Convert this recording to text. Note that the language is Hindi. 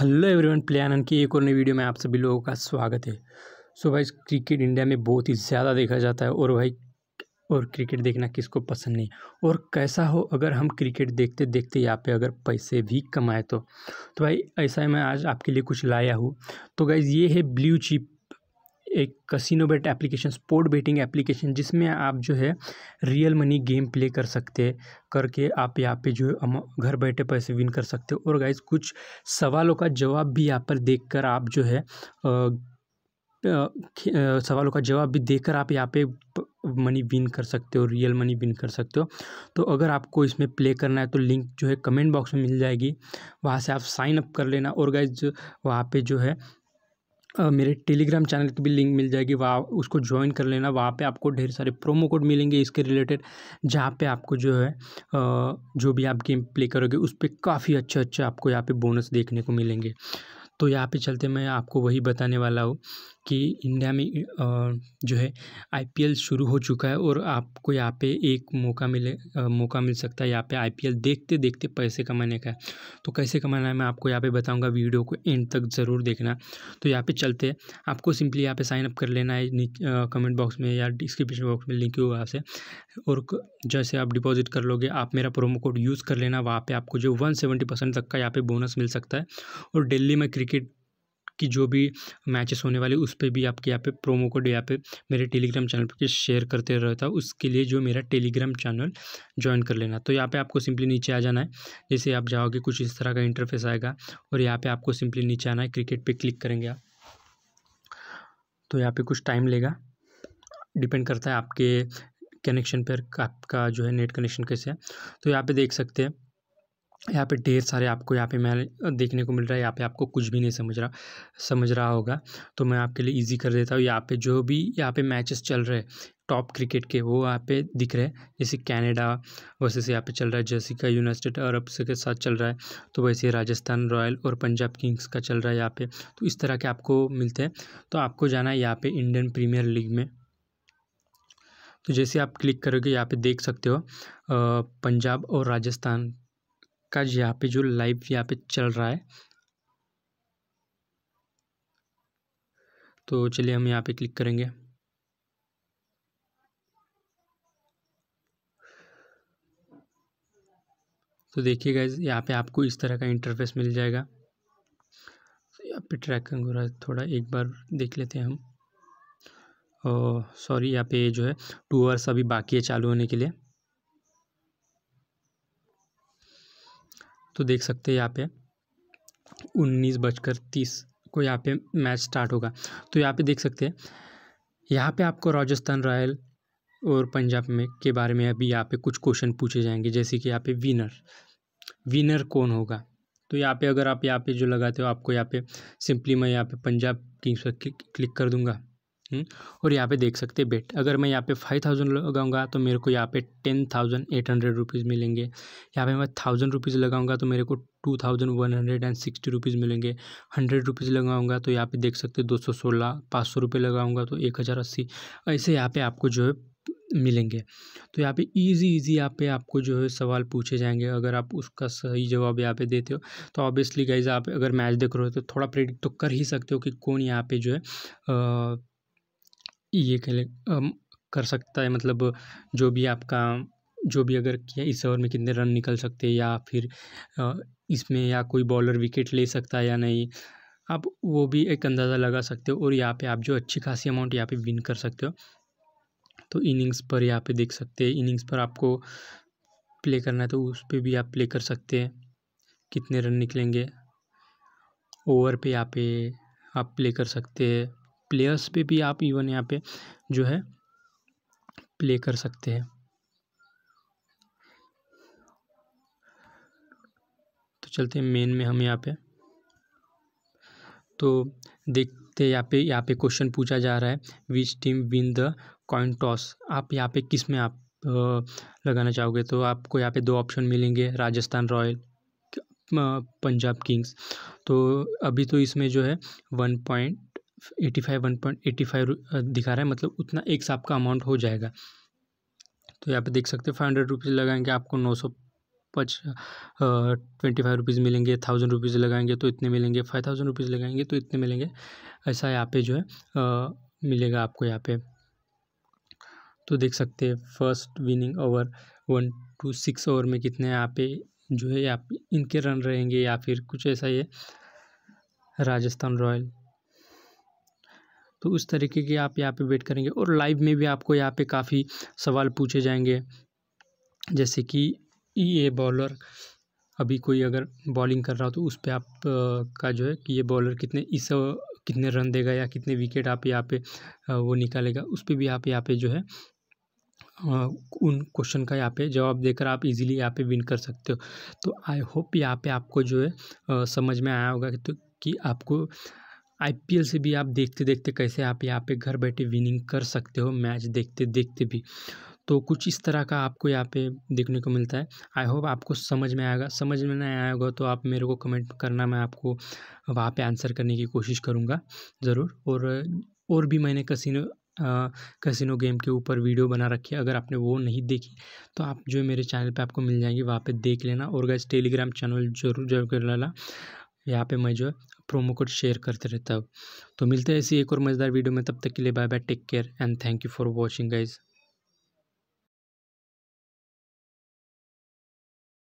हेलो एवरीवन प्ले आनंद की एक और नई वीडियो में आप सभी लोगों का स्वागत है सो so भाई क्रिकेट इंडिया में बहुत ही ज़्यादा देखा जाता है और भाई और क्रिकेट देखना किसको पसंद नहीं और कैसा हो अगर हम क्रिकेट देखते देखते यहाँ पे अगर पैसे भी कमाए तो तो भाई ऐसा ही मैं आज आपके लिए कुछ लाया हूँ तो गाइज़ ये है ब्लू चिप एक casino bet application sport betting application जिसमें आप जो है रियल मनी गेम प्ले कर सकते करके आप यहाँ पे जो है घर बैठे पैसे विन कर सकते हो और गाइज कुछ सवालों का जवाब भी यहाँ पर देखकर आप जो है सवालों का जवाब भी देकर आप यहाँ पे मनी विन कर सकते हो रियल मनी विन कर सकते हो तो अगर आपको इसमें प्ले करना है तो लिंक जो है कमेंट बॉक्स में मिल जाएगी वहाँ से आप साइन अप कर लेना और गाइज वहाँ पे जो है मेरे टेलीग्राम चैनल की भी लिंक मिल जाएगी वहाँ उसको ज्वाइन कर लेना वहाँ पे आपको ढेर सारे प्रोमो कोड मिलेंगे इसके रिलेटेड जहाँ पे आपको जो है जो भी आप गेम प्ले करोगे उस पर काफ़ी अच्छे अच्छे आपको यहाँ पे बोनस देखने को मिलेंगे तो यहाँ पे चलते मैं आपको वही बताने वाला हूँ कि इंडिया में जो है आई पी एल शुरू हो चुका है और आपको यहाँ पे एक मौका मिले मौका मिल सकता है यहाँ पे आई पी एल देखते देखते पैसे कमाने का है तो कैसे कमाना है मैं आपको यहाँ पे बताऊँगा वीडियो को एंड तक ज़रूर देखना तो यहाँ पे चलते हैं आपको सिंपली यहाँ पे साइनअप कर लेना है कमेंट बॉक्स में या डिस्क्रिप्शन बॉक्स में लिंक होगा आपसे और जैसे आप डिपॉजिट कर लोगे आप मेरा प्रोमो कोड यूज़ कर लेना वहाँ पर आपको जो वन सेवेंटी परसेंट तक का यहाँ पर बोनस मिल सकता है और डेली में क्रिकेट की जो भी मैचेस होने वाले उस पर भी आपके यहाँ पे प्रोमो कोड यहाँ पे मेरे टेलीग्राम चैनल पर शेयर करते रहता हूँ उसके लिए जो मेरा टेलीग्राम चैनल ज्वाइन कर लेना तो यहाँ पर आपको सिंपली नीचे आ जाना है जैसे आप जाओगे कुछ इस तरह का इंटरफेस आएगा और यहाँ पर आपको सिंपली नीचे आना है क्रिकेट पर क्लिक करेंगे आप तो यहाँ पर कुछ टाइम लेगा डिपेंड करता है आपके कनेक्शन पर आपका जो है नेट कनेक्शन कैसे है तो यहाँ पे देख सकते हैं यहाँ पे ढेर सारे आपको यहाँ पे मैं देखने को मिल रहा है यहाँ पे आपको कुछ भी नहीं समझ रहा समझ रहा होगा तो मैं आपके लिए इजी कर देता हूँ यहाँ पे जो भी यहाँ पे मैचेस चल रहे टॉप क्रिकेट के वो यहाँ पे दिख रहे हैं जैसे कनाडा वर्सेस यहाँ पे चल रहा है जैसे का यूनाइटेड अरब के साथ चल रहा है तो वैसे राजस्थान रॉयल और पंजाब किंग्स का चल रहा है यहाँ पर तो इस तरह के आपको मिलते हैं तो आपको जाना है यहाँ पर इंडियन प्रीमियर लीग में तो जैसे आप क्लिक करोगे यहाँ पे देख सकते हो पंजाब और राजस्थान का यहाँ पे जो लाइव यहाँ पे चल रहा है तो चलिए हम यहाँ पे क्लिक करेंगे तो देखिए गाइज यहाँ पे आपको इस तरह का इंटरफेस मिल जाएगा तो यहाँ पे ट्रैकिंग हो रहा है थोड़ा एक बार देख लेते हैं हम सॉरी यहाँ पे जो है टू आवर्स अभी बाकी है चालू होने के लिए तो देख सकते हैं यहाँ पे उन्नीस बजकर तीस को यहाँ पे मैच स्टार्ट होगा तो यहाँ पे देख सकते हैं यहाँ पे आपको राजस्थान रॉयल और पंजाब में के बारे में अभी यहाँ पे कुछ क्वेश्चन पूछे जाएंगे जैसे कि यहाँ पे विनर विनर कौन होगा तो यहाँ पे अगर आप यहाँ पे जो लगाते हो आपको यहाँ पे सिंपली मैं यहाँ पे पंजाब किंग्स पर क्लिक कर दूंगा और यहाँ पे देख सकते हैं बेट अगर मैं यहाँ पे फाइव थाउजेंड लगाऊंगा तो मेरे को यहाँ पे ten thousand eight hundred rupees मिलेंगे यहाँ पे मैं थाउजेंड रुपीज़ लगाऊंगा तो मेरे को two thousand one hundred and sixty rupees मिलेंगे हंड्रेड रुपीज़ लगाऊंगा तो यहाँ पे देख सकते दो सौ सोलह पाँच सौ रुपये लगाऊंगा तो एक हज़ार अस्सी ऐसे यहाँ पे आपको जो है मिलेंगे तो यहाँ पे इजी इजी यहाँ पे आपको जो है सवाल पूछे जाएंगे अगर आप उसका सही जवाब यहाँ पे देते हो तो ऑब्वियसली गाइज आप अगर मैच देख रहे हो तो थोड़ा प्रेडिक्ट तो कर ही सकते हो कि कौन यहाँ पे जो है आ, ये कर सकता है मतलब जो भी आपका जो भी अगर किया इस ओवर में कितने रन निकल सकते हैं या फिर इसमें या कोई बॉलर विकेट ले सकता है या नहीं आप वो भी एक अंदाज़ा लगा सकते हो और यहाँ पे आप जो अच्छी खासी अमाउंट यहाँ पे विन कर सकते हो तो इनिंग्स पर यहाँ पे देख सकते हैं इनिंग्स पर आपको प्ले करना है तो उस पर भी आप प्ले कर सकते हैं कितने रन निकलेंगे ओवर पे यहाँ पे आप प्ले कर सकते हैं प्लेयर्स पे भी आप इवन यहाँ पे जो है प्ले कर सकते हैं तो चलते हैं मेन में हम यहाँ पे तो देखते यहाँ पे यहाँ पे क्वेश्चन पूछा जा रहा है which team win the coin toss आप यहाँ पे किस में आप लगाना चाहोगे तो आपको यहाँ पे दो ऑप्शन मिलेंगे राजस्थान रॉयल पंजाब किंग्स तो अभी तो इसमें जो है one point eighty five one point eighty five दिखा रहा है मतलब उतना एक सांप का अमाउंट हो जाएगा तो यहाँ पे देख सकते हैं फाइव हंड्रेड रुपीज़ लगाएंगे आपको नौ सौ पच ट्वेंटी फाइव रुपीज़ मिलेंगे थाउजेंड रुपीज़ लगाएंगे तो इतने मिलेंगे फाइव थाउजेंड रुपीज़ लगाएंगे तो इतने मिलेंगे ऐसा यहाँ पे जो है आ, मिलेगा आपको यहाँ पे तो देख सकते हैं first winning over one two six over में कितने यहाँ पे जो है आप इनके रन रहेंगे या फिर कुछ ऐसा ही है राजस्थान रॉयल तो उस तरीके की आप यहाँ पे वेट करेंगे और लाइव में भी आपको यहाँ पे काफ़ी सवाल पूछे जाएंगे जैसे कि ये बॉलर अभी कोई अगर बॉलिंग कर रहा हो तो उस पर आप का जो है कि ये बॉलर कितने इस कितने रन देगा या कितने विकेट आप यहाँ पे वो निकालेगा उस पर भी आप यहाँ पे जो है उन क्वेश्चन का यहाँ पे जवाब देकर आप इजीली यहाँ पे विन कर सकते हो तो आई होप यहाँ पे आपको जो है समझ में आया होगा कि तो कि आपको आईपीएल से भी आप देखते देखते कैसे आप यहाँ पे घर बैठे विनिंग कर सकते हो मैच देखते देखते भी तो कुछ इस तरह का आपको यहाँ पे देखने को मिलता है आई होप आपको समझ में आएगा समझ में नहीं आया होगा तो आप मेरे को कमेंट करना मैं आपको वहाँ पे आंसर करने की कोशिश करूँगा ज़रूर और और भी मैंने कसिनो कसिनो गेम के ऊपर वीडियो बना रखी है अगर आपने वो नहीं देखी तो आप जो मेरे चैनल पर आपको मिल जाएंगी वहाँ पर देख लेना और गैस टेलीग्राम चैनल जरूर जरूर कर लेना यहाँ पे मैं जो प्रोमो कोड शेयर करते रहता हूँ तो मिलते हैं ऐसी एक और मज़ेदार वीडियो में तब तक के लिए bye bye take care and thank you for watching guys